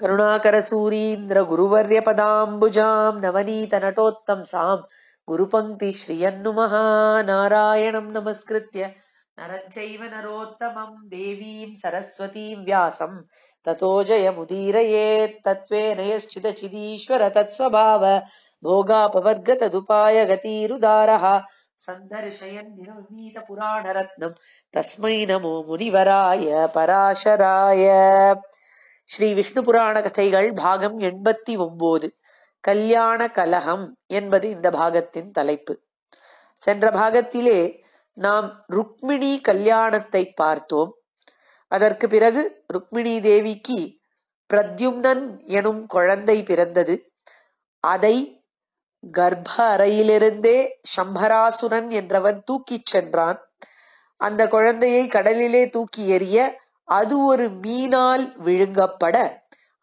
करुणाकरसूरीन्द्रगुरुवर्यपदाम्बुजां नवनीतनटोत्तं सां गुरुपङ्क्ति नारायणं नमस्कृत्य नरञ्चैव देवीं सरस्वतीं व्यासं व्यासम् ततोजयमुदीरयेत्तत्त्वेन यश्चिदचिदीश्वर तत्स्वभाव भोगापवद्गतदुपाय गतीरुदारः तस्मै नमो मुनिवराय पराशराय ஸ்ரீ விஷ்ணு புராண கதைகள் பாகம் எண்பத்தி ஒன்பது கல்யாண கலகம் என்பது இந்த பாகத்தின் தலைப்பு சென்ற பாகத்திலே நாம் ருக்மிணி கல்யாணத்தை பார்த்தோம் அதற்கு பிறகு ருக்மிணி தேவிக்கு பிரத்யும்னன் எனும் குழந்தை பிறந்தது அதை கர்ப்ப அறையிலிருந்தே சம்பராசுரன் என்றவன் தூக்கிச் சென்றான் அந்த குழந்தையை கடலிலே தூக்கி எறிய அது ஒரு மீனால் விழுங்கப்பட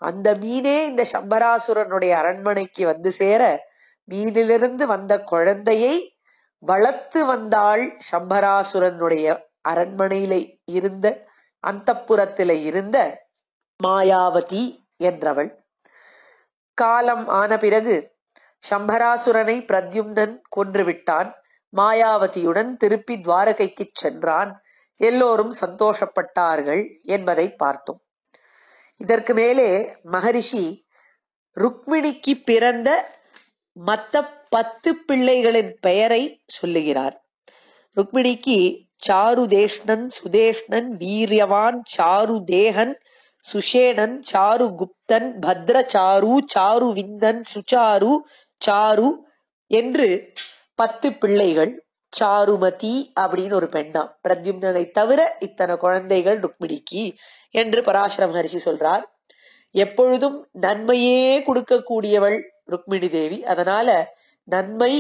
அந்த மீனே இந்த சம்பராசுரனுடைய அரண்மனைக்கு வந்து சேர மீனிலிருந்து வந்த குழந்தையை வளர்த்து வந்தாள் சம்பராசுரனுடைய அரண்மனையில இருந்த அந்த புறத்தில இருந்த மாயாவதி என்றவள் காலம் ஆன பிறகு சம்பராசுரனை பிரத்யும்னன் கொன்றுவிட்டான் மாயாவதியுடன் திருப்பி துவாரகைக்கு சென்றான் எல்லோரும் சந்தோஷப்பட்டார்கள் என்பதை பார்த்தோம் இதற்கு மேலே மகரிஷி ருக்மிணிக்கு பிறந்த மற்ற பத்து பிள்ளைகளின் பெயரை சொல்லுகிறார் ருக்மிணிக்கு சாருதேஷ்ணன் சுதேஷ்ணன் வீரியவான் சாரு தேகன் சுஷேணன் சாருகுப்தன் சாரு சாருவிந்தன் சுச்சாரு சாரு என்று பத்து பிள்ளைகள் சாருமதி அப்படின்னு ஒரு பெண் தான் பிரத்யும்னனை தவிர இத்தனை குழந்தைகள் ருக்மிணிக்கு என்று பராசர மகரிஷி சொல்றார் எப்பொழுதும் நன்மையே கொடுக்கக்கூடியவள் ருக்மிணி தேவி அதனால நன்மை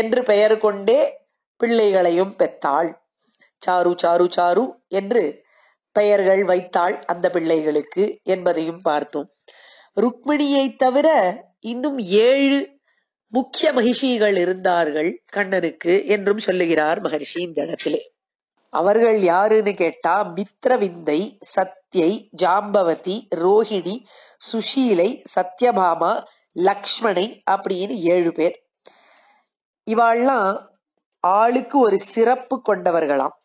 என்று பெயர் கொண்டே பிள்ளைகளையும் பெத்தாள் சாரு சாரு சாரு என்று பெயர்கள் வைத்தாள் அந்த பிள்ளைகளுக்கு என்பதையும் பார்த்தோம் ருக்மிணியை தவிர இன்னும் ஏழு முக்கிய மகிஷிகள் இருந்தார்கள் கண்ணனுக்கு என்றும் சொல்லுகிறார் மகர்ஷி இந்த இடத்திலே அவர்கள் யாருன்னு கேட்டா மித்ரவிந்தை சத்யை ஜாம்பவதி ரோஹிணி சுஷீலை சத்யபாமா லக்ஷ்மணை அப்படின்னு ஏழு பேர் இவாள்லாம் ஆளுக்கு ஒரு சிறப்பு கொண்டவர்களாம்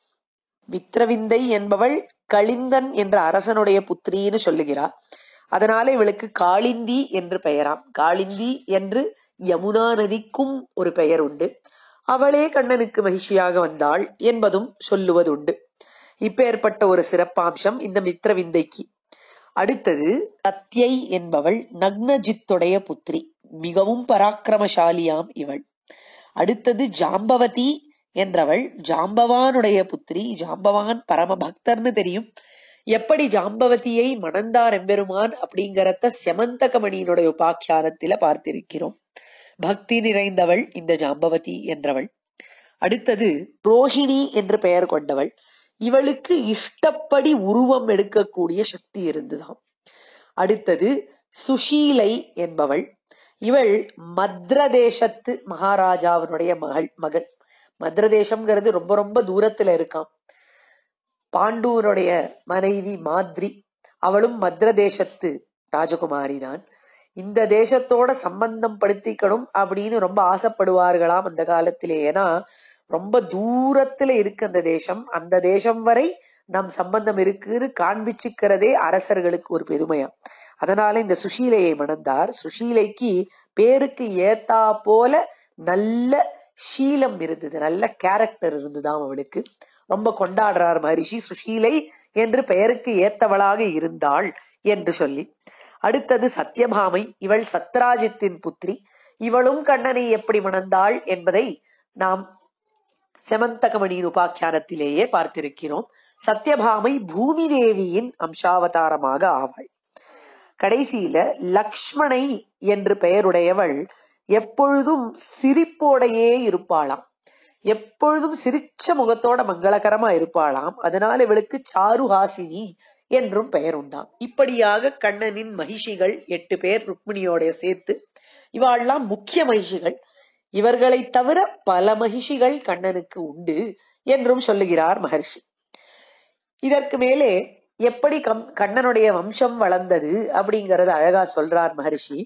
மித்ரவிந்தை என்பவள் கலிந்தன் என்ற அரசனுடைய புத்திரின்னு சொல்லுகிறார் அதனால இவளுக்கு காளிந்தி என்று பெயராம் காளிந்தி என்று யமுனா நதிக்கும் ஒரு பெயர் உண்டு அவளே கண்ணனுக்கு மகிழ்ச்சியாக வந்தாள் என்பதும் சொல்லுவதுண்டு இப்பேற்பட்ட ஒரு சிறப்பாம்சம் இந்த மித்திர விந்தைக்கு அடுத்தது சத்யை என்பவள் நக்னஜித்துடைய புத்திரி மிகவும் பராக்கிரமசாலியாம் இவள் அடுத்தது ஜாம்பவதி என்றவள் ஜாம்பவானுடைய புத்திரி ஜாம்பவான் பரம பக்தர்னு தெரியும் எப்படி ஜாம்பவதியை மணந்தார் எம்பெருமான் அப்படிங்கிறத செமந்தகமணியினுடைய உபாக்கியானத்தில பார்த்திருக்கிறோம் பக்தி நிறைந்தவள் இந்த ஜாம்பவதி என்றவள் அடுத்தது ரோஹிணி என்று பெயர் கொண்டவள் இவளுக்கு இஷ்டப்படி உருவம் எடுக்கக்கூடிய சக்தி இருந்துதான் அடுத்தது சுஷீலை என்பவள் இவள் மத்ர தேசத்து மகாராஜாவினுடைய மகள் மகள் மத்ர தேசம்ங்கிறது ரொம்ப ரொம்ப தூரத்துல இருக்கான் பாண்டுவனுடைய மனைவி மாத்ரி அவளும் மத்ர தேசத்து ராஜகுமாரி தான் இந்த தேசத்தோட சம்பந்தம் படுத்திக்கணும் அப்படின்னு ரொம்ப ஆசைப்படுவார்களாம் அந்த காலத்திலே ஏன்னா ரொம்ப தூரத்துல இருக்கு அந்த தேசம் அந்த தேசம் வரை நம் சம்பந்தம் இருக்குன்னு காண்பிச்சுக்கிறதே அரசர்களுக்கு ஒரு பெருமையா அதனால இந்த சுஷீலையை மணந்தார் சுஷீலைக்கு பேருக்கு ஏத்தா போல நல்ல சீலம் இருந்தது நல்ல கேரக்டர் இருந்துதான் அவளுக்கு ரொம்ப கொண்டாடுறார் மகரிஷி சுஷீலை என்று பெயருக்கு ஏத்தவளாக இருந்தாள் என்று சொல்லி அடுத்தது சத்யபாமை இவள் சத்ராஜித்தின் புத்திரி இவளும் கண்ணனை எப்படி மணந்தாள் என்பதை நாம் செமந்தகமணி உபாக்கியானத்திலேயே பார்த்திருக்கிறோம் சத்யபாமை பூமி தேவியின் அம்சாவதாரமாக ஆவாய் கடைசியில லக்ஷ்மணை என்று பெயருடையவள் எப்பொழுதும் சிரிப்போடையே இருப்பாளாம் எப்பொழுதும் சிரிச்ச முகத்தோட மங்களகரமா இருப்பாளாம் அதனால இவளுக்கு சாருஹாசினி என்றும் பெயர் உண்டாம் இப்படியாக கண்ணனின் மகிஷிகள் எட்டு பேர் ருக்மிணியோடைய சேர்த்து இவாள்லாம் முக்கிய மகிஷிகள் இவர்களை தவிர பல மகிஷிகள் கண்ணனுக்கு உண்டு என்றும் சொல்லுகிறார் மகர்ஷி இதற்கு மேலே எப்படி கம் கண்ணனுடைய வம்சம் வளர்ந்தது அப்படிங்கறத அழகா சொல்றார் மகர்ஷி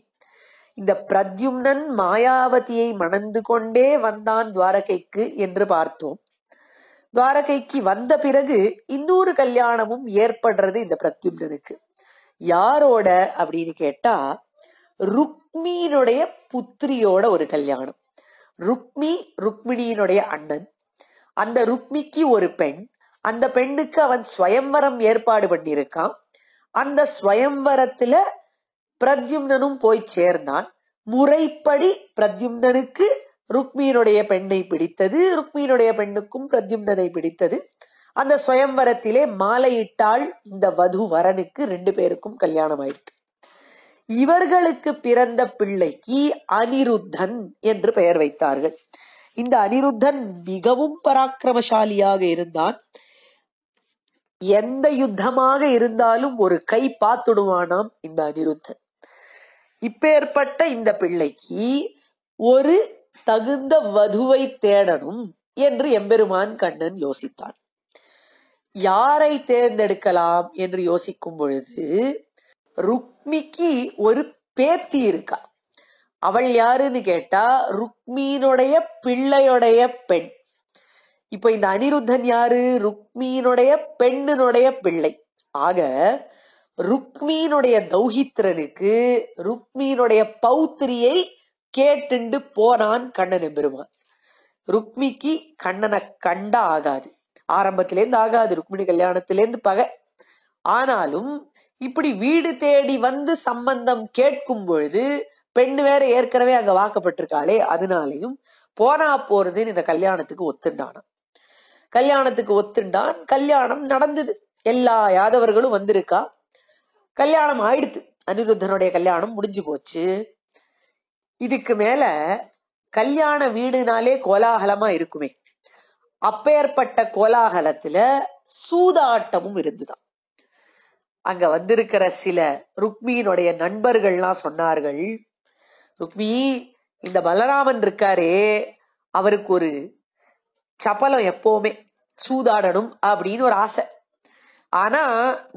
இந்த பிரத்யும்னன் மாயாவதியை மணந்து கொண்டே வந்தான் துவாரகைக்கு என்று பார்த்தோம் துவாரகைக்கு வந்த பிறகு இன்னொரு கல்யாணமும் ஏற்படுறது இந்த பிரத்யும்னனுக்கு யாரோட அப்படின்னு கேட்டா ருக்மியினுடைய புத்திரியோட ஒரு கல்யாணம் ருக்மி ருக்மிணியினுடைய அண்ணன் அந்த ருக்மிக்கு ஒரு பெண் அந்த பெண்ணுக்கு அவன் ஸ்வயம்வரம் ஏற்பாடு பண்ணியிருக்கான் அந்த ஸ்வயம்வரத்துல பிரத்யும்னனும் போய் சேர்ந்தான் முறைப்படி பிரத்யும்னனுக்கு ருக்மியினுடைய பெண்ணை பிடித்தது ருக்மியினுடைய பெண்ணுக்கும் பிரத்யும்னனை பிடித்தது அந்த சுயம்பரத்திலே மாலையிட்டாள் இந்த வது வரனுக்கு ரெண்டு பேருக்கும் கல்யாணம் ஆயிற்று இவர்களுக்கு பிறந்த பிள்ளைக்கு அனிருத்தன் என்று பெயர் வைத்தார்கள் இந்த அனிருத்தன் மிகவும் பராக்கிரமசாலியாக இருந்தான் எந்த யுத்தமாக இருந்தாலும் ஒரு கை பார்த்துடுவானாம் இந்த அனிருத்தன் இப்பேற்பட்ட இந்த பிள்ளைக்கு ஒரு தகுந்த வதுவை தேடணும் என்று எம்பெருமான் கண்ணன் யோசித்தான் யாரை தேர்ந்தெடுக்கலாம் என்று யோசிக்கும் பொழுது ருக்மிக்கு ஒரு பேத்தி இருக்கா அவள் யாருன்னு கேட்டா ருக்மீனுடைய பிள்ளையுடைய பெண் இப்ப இந்த அனிருத்தன் யாரு ருக்மீனுடைய பெண்ணினுடைய பிள்ளை ஆக ருக்மீனுடைய தௌஹித்ரனுக்கு ருக்மீனுடைய பௌத்திரியை கேட்டுண்டு போனான் கண்ணன் எம்பெருமான் ருக்மிக்கு கண்ணனை கண்டா ஆகாது ஆரம்பத்திலேருந்து ஆகாது ருக்மிணி கல்யாணத்திலேருந்து பகை ஆனாலும் இப்படி வீடு தேடி வந்து சம்பந்தம் கேட்கும் பொழுது பெண்ணு வேற ஏற்கனவே அங்க வாக்கப்பட்டிருக்காளே அதனாலையும் போனா போறதுன்னு இந்த கல்யாணத்துக்கு ஒத்துண்டானான் கல்யாணத்துக்கு ஒத்துண்டான் கல்யாணம் நடந்தது எல்லா யாதவர்களும் வந்திருக்கா கல்யாணம் ஆயிடுத்து அனிருத்தனுடைய கல்யாணம் முடிஞ்சு போச்சு இதுக்கு மேல கல்யாண வீடுனாலே கோலாகலமா இருக்குமே அப்பேற்பட்ட கோலாகலத்துல சூதாட்டமும் இருந்துதான் அங்க வந்திருக்கிற சில ருக்மியினுடைய நண்பர்கள்லாம் சொன்னார்கள் ருக்மி இந்த பலராமன் இருக்காரே அவருக்கு ஒரு சப்பலம் எப்பவுமே சூதாடணும் அப்படின்னு ஒரு ஆசை ஆனா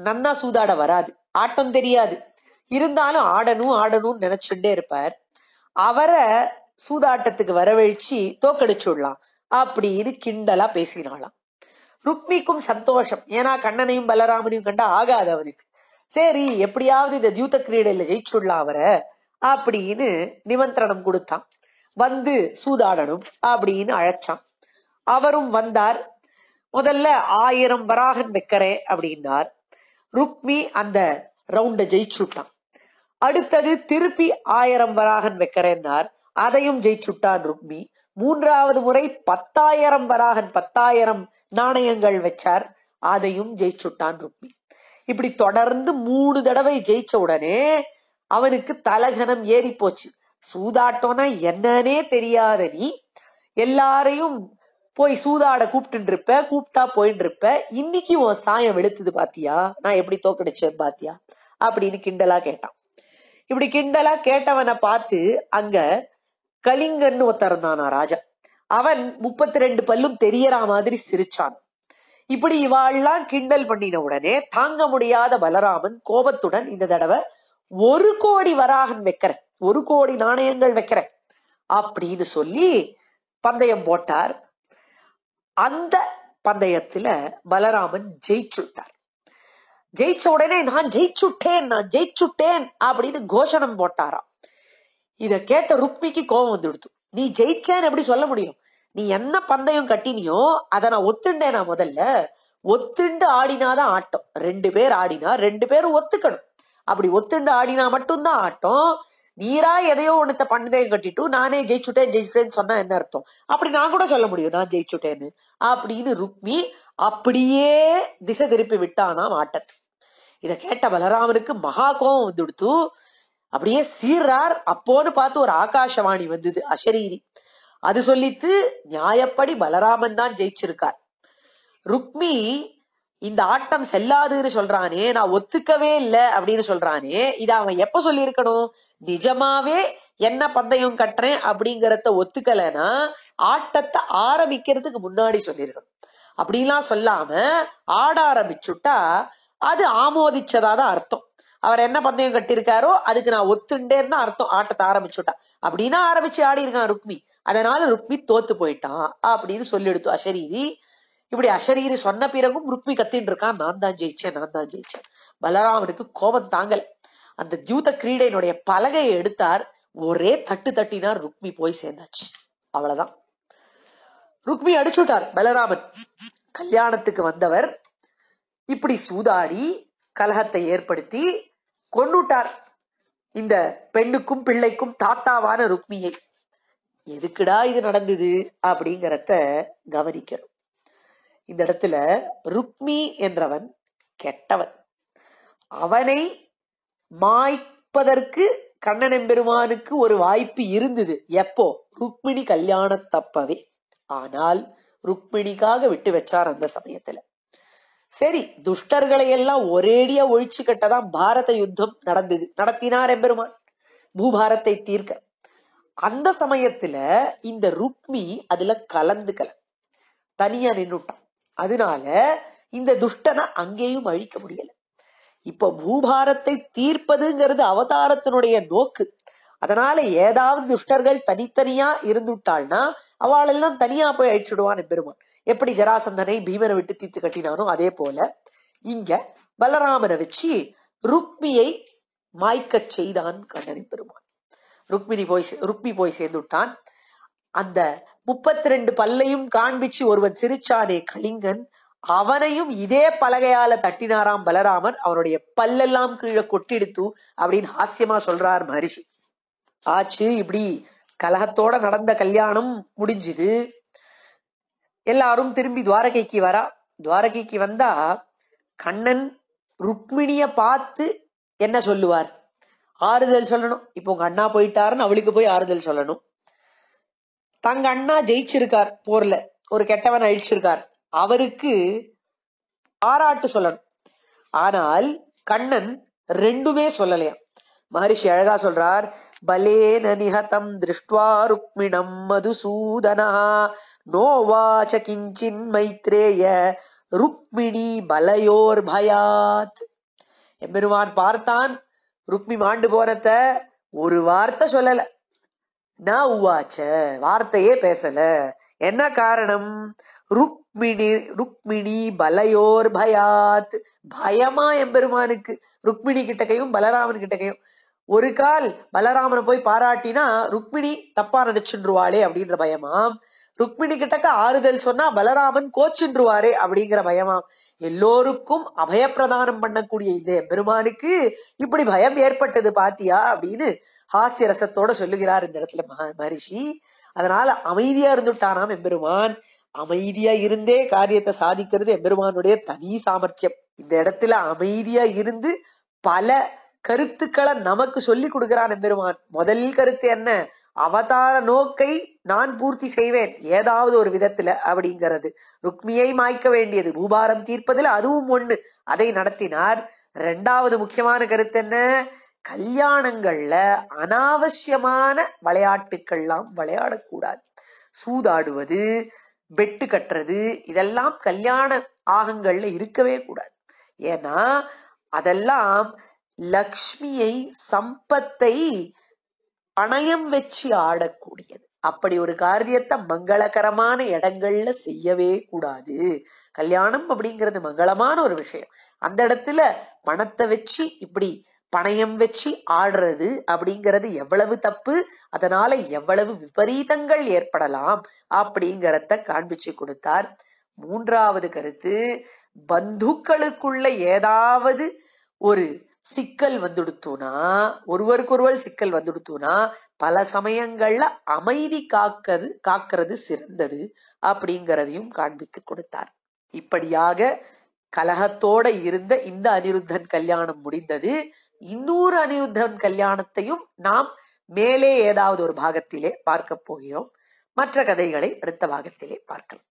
நன்னா சூதாட வராது ஆட்டம் தெரியாது இருந்தாலும் ஆடணும் ஆடணும்னு நினைச்சுட்டே இருப்பார் அவரை சூதாட்டத்துக்கு வரவழைச்சு தோக்கடிச்சுடலாம் அப்படின்னு கிண்டலா பேசினாலாம் ருக்மிக்கும் சந்தோஷம் ஏன்னா கண்ணனையும் பலராமனையும் கண்டா ஆகாது அவனுக்கு சரி எப்படியாவது இந்த தியூத்த கிரீடையில ஜெயிச்சுடலாம் அவரை அப்படின்னு நிமந்திரணம் கொடுத்தான் வந்து சூதாடணும் அப்படின்னு அழைச்சான் அவரும் வந்தார் முதல்ல ஆயிரம் வராகன் வைக்கிறேன் அப்படின்னார் ருக்மி அந்த ரவுண்டை ஜெயிச்சுட்டான் அடுத்தது திருப்பி ஆயிரம் வராகன் வைக்கிறேன்னார் அதையும் ஜெயிச்சுட்டான் ருக்மி மூன்றாவது முறை பத்தாயிரம் வராகன் பத்தாயிரம் நாணயங்கள் வச்சார் அதையும் ஜெயிச்சுட்டான் ருக்மி இப்படி தொடர்ந்து மூணு தடவை ஜெயிச்ச உடனே அவனுக்கு தலகனம் ஏறி போச்சு சூதாட்டோனா என்னன்னே தெரியாத நீ எல்லாரையும் போய் சூதாட கூப்பிட்டு இருப்ப கூப்பிட்டா போயிட்டு இருப்ப இன்னைக்கு உன் சாயம் வெளுத்துது பாத்தியா நான் எப்படி தோக்கடிச்சேன் பாத்தியா அப்படின்னு கிண்டலா கேட்டான் இப்படி கிண்டலா கேட்டவனை பார்த்து அங்க கலிங்கன்னு ஒருத்தர் ராஜா அவன் முப்பத்தி ரெண்டு பல்லும் தெரியற மாதிரி சிரிச்சான் இப்படி இவாள்லாம் கிண்டல் பண்ணின உடனே தாங்க முடியாத பலராமன் கோபத்துடன் இந்த தடவை ஒரு கோடி வராகன் வைக்கிறேன் ஒரு கோடி நாணயங்கள் வைக்கிறேன் அப்படின்னு சொல்லி பந்தயம் போட்டார் அந்த பந்தயத்துல பலராமன் ஜெயிச்சுட்டார் ஜெயிச்ச உடனே நான் ஜெயிச்சுட்டேன் நான் ஜெயிச்சுட்டேன் அப்படின்னு கோஷணம் போட்டாராம் இத கேட்ட ருக்மிக்கு கோபம் வந்துடுத்து நீ ஜெயிச்சேன்னு எப்படி சொல்ல முடியும் நீ என்ன பந்தயம் கட்டினியோ அதை நான் ஒத்துண்டேனா முதல்ல ஒத்துண்டு ஆடினாதான் ஆட்டம் ரெண்டு பேர் ஆடினா ரெண்டு பேரும் ஒத்துக்கணும் அப்படி ஒத்துண்டு ஆடினா மட்டும்தான் ஆட்டம் நீரா எதையோ ஒன்னத்த பந்தயம் கட்டிட்டு நானே ஜெயிச்சுட்டேன் ஜெயிச்சுட்டேன்னு சொன்னா என்ன அர்த்தம் அப்படி நான் கூட சொல்ல முடியும் நான் ஜெயிச்சுட்டேன்னு அப்படின்னு ருக்மி அப்படியே திசை திருப்பி விட்டானா ஆட்டத்தை இதை கேட்ட பலராமனுக்கு மகா கோபம் வந்துடுத்து அப்படியே சீர்றார் அப்போன்னு பார்த்து ஒரு ஆகாஷவாணி வந்தது அசரீரி அது சொல்லித்து நியாயப்படி பலராமன் தான் ஜெயிச்சிருக்கார் ருக்மி இந்த ஆட்டம் செல்லாதுன்னு சொல்றானே நான் ஒத்துக்கவே இல்லை அப்படின்னு சொல்றானே இதை அவன் எப்ப சொல்லியிருக்கணும் நிஜமாவே என்ன பந்தயம் கட்டுறேன் அப்படிங்கறத ஒத்துக்கலைன்னா ஆட்டத்தை ஆரம்பிக்கிறதுக்கு முன்னாடி சொல்லிருக்கணும் அப்படிலாம் சொல்லாம ஆட ஆரம்பிச்சுட்டா அது ஆமோதிச்சதா தான் அர்த்தம் அவர் என்ன பந்தயம் கட்டியிருக்காரோ அதுக்கு நான் ஒத்துண்டேன்னு அர்த்தம் ஆட்டத்தை ஆரம்பிச்சுட்டா அப்படின்னா ஆரம்பிச்சு ஆடி இருக்கான் ருக்மி அதனால ருக்மி தோத்து போயிட்டான் அப்படின்னு சொல்லி எடுத்து அசரீரி இப்படி அசரீரி சொன்ன பிறகும் ருக்மி கத்தின்னு இருக்கான் நான் தான் ஜெயிச்சேன் நான் தான் ஜெயிச்சேன் பலராமனுக்கு கோபம் தாங்கல அந்த தியூத கிரீடையினுடைய பலகையை எடுத்தார் ஒரே தட்டு தட்டினார் ருக்மி போய் சேர்ந்தாச்சு அவ்வளவுதான் ருக்மி அடிச்சுட்டார் பலராமன் கல்யாணத்துக்கு வந்தவர் இப்படி சூதாடி கலகத்தை ஏற்படுத்தி கொண்டுட்டார் இந்த பெண்ணுக்கும் பிள்ளைக்கும் தாத்தாவான ருக்மியை எதுக்குடா இது நடந்தது அப்படிங்கிறத கவனிக்கணும் இந்த இடத்துல ருக்மி என்றவன் கெட்டவன் அவனை மாய்ப்பதற்கு கண்ணன் பெருமானுக்கு ஒரு வாய்ப்பு இருந்தது எப்போ ருக்மிணி கல்யாணத்தப்பவே ஆனால் ருக்மிணிக்காக விட்டு வச்சார் அந்த சமயத்துல சரி துஷ்டர்களை எல்லாம் ஒரேடியா ஒழிச்சு கட்டதான் பாரத யுத்தம் நடந்தது நடத்தினார் எம்பெருமான் பூபாரத்தை தீர்க்க அந்த சமயத்துல இந்த ருக்மி அதுல கலந்துக்கல தனியா நின்றுட்டான் அதனால இந்த துஷ்டனை அங்கேயும் அழிக்க முடியல இப்ப பூபாரத்தை தீர்ப்பதுங்கிறது அவதாரத்தினுடைய நோக்கு அதனால ஏதாவது துஷ்டர்கள் தனித்தனியா இருந்துட்டாள்னா அவளெல்லாம் தனியா போய் அழிச்சுடுவான் பெருமான் எப்படி ஜராசந்தனை பீமனை விட்டு தீத்து கட்டினானோ அதே போல இங்க பலராமனை வச்சு ருக்மியை மாய்க்க செய்தான் கண்ணனின் பெருமான் ருக்மிணி போய் ருக்மி போய் சேர்ந்துட்டான் அந்த முப்பத்தி ரெண்டு பல்லையும் காண்பிச்சு ஒருவன் சிரிச்சானே கலிங்கன் அவனையும் இதே பலகையால தட்டினாராம் பலராமன் அவனுடைய பல்லெல்லாம் கீழே கொட்டிடுத்து அப்படின்னு ஹாஸ்யமா சொல்றார் மகரிஷி ஆச்சு இப்படி கலகத்தோட நடந்த கல்யாணம் முடிஞ்சுது எல்லாரும் திரும்பி துவாரகைக்கு வரா துவாரகைக்கு வந்தா கண்ணன் ருக்மிணிய பார்த்து என்ன சொல்லுவார் ஆறுதல் சொல்லணும் இப்போ உங்க அண்ணா போயிட்டாருன்னு அவளுக்கு போய் ஆறுதல் சொல்லணும் தங்க அண்ணா ஜெயிச்சிருக்கார் போர்ல ஒரு கெட்டவன் அழிச்சிருக்கார் அவருக்கு பாராட்டு சொல்லணும் ஆனால் கண்ணன் ரெண்டுமே சொல்லலையா மகரிஷி அழகா சொல்றார் बलेन निहतं दृष्ट्वा रुक्मिणं मधुसूदनः கிஞ்சின் மைத்ரேய ருக்மிணி பலயோர் பயாத் எம்பெருமான் பார்த்தான் ருக்மி மாண்டு போனத ஒரு வார்த்தை சொல்லல நான் உவாச்ச வார்த்தையே பேசல என்ன காரணம் ருக்மிணி ருக்மிணி பலயோர் பயாத் பயமா எம்பெருமானுக்கு ருக்மிணி கையும் பலராமன் கிட்ட கையும் ஒரு கால் பலராமனை போய் பாராட்டினா ருக்மிணி தப்பா நினைச்சுருவாளே அப்படின்ற பயமாம் ருக்மிணி கிட்டக்க ஆறுதல் சொன்னா பலராமன் கோச்சின்றுவாரே அப்படிங்கிற பயமாம் எல்லோருக்கும் அபயப்பிரதானம் பண்ணக்கூடிய இந்த பெருமானுக்கு இப்படி பயம் ஏற்பட்டது பாத்தியா அப்படின்னு ஹாஸ்ய ரசத்தோட சொல்லுகிறார் இந்த இடத்துல மகா மகரிஷி அதனால அமைதியா இருந்துட்டானாம் எம்பெருமான் அமைதியா இருந்தே காரியத்தை சாதிக்கிறது எம்பெருமானுடைய தனி சாமர்த்தியம் இந்த இடத்துல அமைதியா இருந்து பல கருத்துக்களை நமக்கு சொல்லி கொடுக்கிறான் பெருமான் முதலில் கருத்து என்ன அவதார நோக்கை நான் பூர்த்தி செய்வேன் ஏதாவது ஒரு விதத்துல அப்படிங்கிறது ருக்மியை மாய்க்க வேண்டியது பூபாரம் தீர்ப்பதில் அதுவும் ஒண்ணு அதை நடத்தினார் ரெண்டாவது முக்கியமான கருத்து என்ன கல்யாணங்கள்ல அனாவசியமான விளையாட்டுக்கள்லாம் விளையாடக்கூடாது சூதாடுவது பெட்டு கட்டுறது இதெல்லாம் கல்யாண ஆகங்கள்ல இருக்கவே கூடாது ஏன்னா அதெல்லாம் லக்ஷ்மியை சம்பத்தை பணயம் வச்சு ஆடக்கூடியது அப்படி ஒரு காரியத்தை மங்களகரமான இடங்கள்ல செய்யவே கூடாது கல்யாணம் அப்படிங்கிறது மங்களமான ஒரு விஷயம் அந்த இடத்துல பணத்தை வச்சு இப்படி பணயம் வச்சு ஆடுறது அப்படிங்கிறது எவ்வளவு தப்பு அதனால எவ்வளவு விபரீதங்கள் ஏற்படலாம் அப்படிங்கிறத காண்பிச்சு கொடுத்தார் மூன்றாவது கருத்து பந்துக்களுக்குள்ள ஏதாவது ஒரு சிக்கல் வந்துடுத்துனா ஒருவருக்கொருவர் சிக்கல் வந்துடுத்துனா பல சமயங்கள்ல அமைதி காக்கிறது காக்கிறது சிறந்தது அப்படிங்கிறதையும் காண்பித்து கொடுத்தார் இப்படியாக கலகத்தோட இருந்த இந்த அனிருத்தன் கல்யாணம் முடிந்தது இன்னொரு அனிருத்தன் கல்யாணத்தையும் நாம் மேலே ஏதாவது ஒரு பாகத்திலே பார்க்க போகிறோம் மற்ற கதைகளை அடுத்த பாகத்திலே பார்க்கலாம்